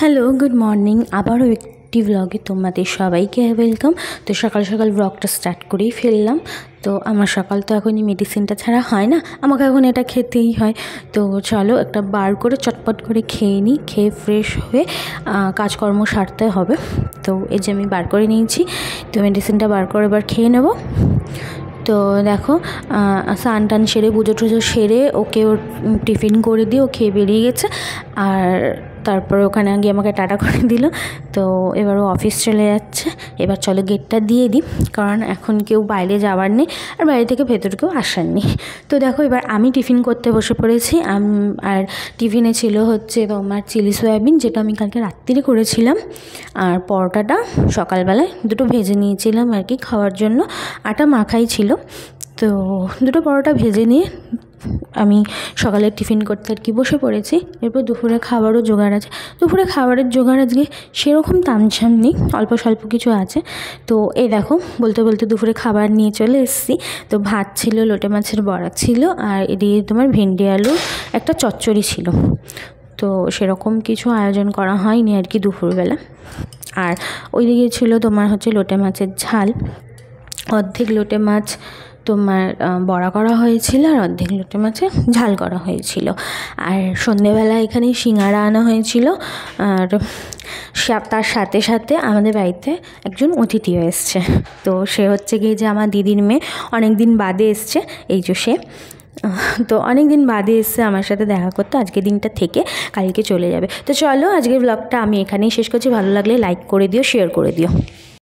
hello good morning আবারও একটি ভ্লগে তোমাদের সবাইকে ওয়েলকাম তো সকাল সকাল ব্লগটা স্টার্ট করেই ফেললাম তো আমার সকাল তো এখনই মেডিসিনটা ছাড়া হয় না আমাকে এখন এটা খেতেই হয় তো চলো একটা বার করে চটপট করে খেয়ে নিই খেয়ে ফ্রেশ হয়ে কাজকর্ম সারতে হবে তো এই যে আমি বার করে নিয়েছি তো মেডিসিনটা বার করে এবার খেয়ে নেব তো দেখো সান টান সেরে পুজো টুজো সেরে ওকে ওর টিফিন করে দিয়ে ও খেয়ে বেরিয়ে গেছে আর তারপরে ওখানে গিয়ে আমাকে টাটা করে দিল তো এবার ও অফিস চলে যাচ্ছে এবার চলো গেটটা দিয়ে দিই কারণ এখন কেউ বাইরে যাওয়ার নেই আর বাইরে থেকে ভেতর কেউ আসার নেই তো দেখো এবার আমি টিফিন করতে বসে পড়েছি আর টিফিনে ছিল হচ্ছে তোমার চিলি সয়াবিন যেটা আমি কালকে রাত্রিরে করেছিলাম আর পরোটাটা সকালবেলায় দুটো ভেজে নিয়েছিলাম আর কি খাওয়ার জন্য আটা মাখাই ছিল তো দুটো পরোটা ভেজে নিয়ে আমি সকালে টিফিন করতে আর কি বসে পড়েছি এরপর দুপুরে খাবারও জোগাড় আছে দুপুরে খাবারের জোগাড় আজকে সেরকম তামছাম নেই অল্প স্বল্প কিছু আছে তো এই দেখো বলতে বলতে দুপুরে খাবার নিয়ে চলে এসেছি তো ভাত ছিল লোটে মাছের বড়া ছিল আর এদিকে তোমার ভেন্ডি আলু একটা চচ্চড়ি ছিল তো সেরকম কিছু আয়োজন করা হয়নি আর কি দুপুরবেলা আর ওইদিকে ছিল তোমার হচ্ছে লোটে মাছের ঝাল অর্ধেক লোটে মাছ তোমার বড়া করা হয়েছিল আর অর্ধেক লোটে মাছের ঝাল করা হয়েছিল আর সন্ধেবেলা এখানে সিঙাড়া আনা হয়েছিল আর তার সাথে সাথে আমাদের বাড়িতে একজন অতিথিও এসছে তো সে হচ্ছে গিয়ে যে আমার দিদির মেয়ে অনেক দিন বাদে এসছে এই যে সে তো অনেক দিন বাদে এসছে আমার সাথে দেখা করতে আজকে দিনটা থেকে কালকে চলে যাবে তো চলো আজকের ব্লগটা আমি এখানেই শেষ করছি ভালো লাগলে লাইক করে দিও শেয়ার করে দিও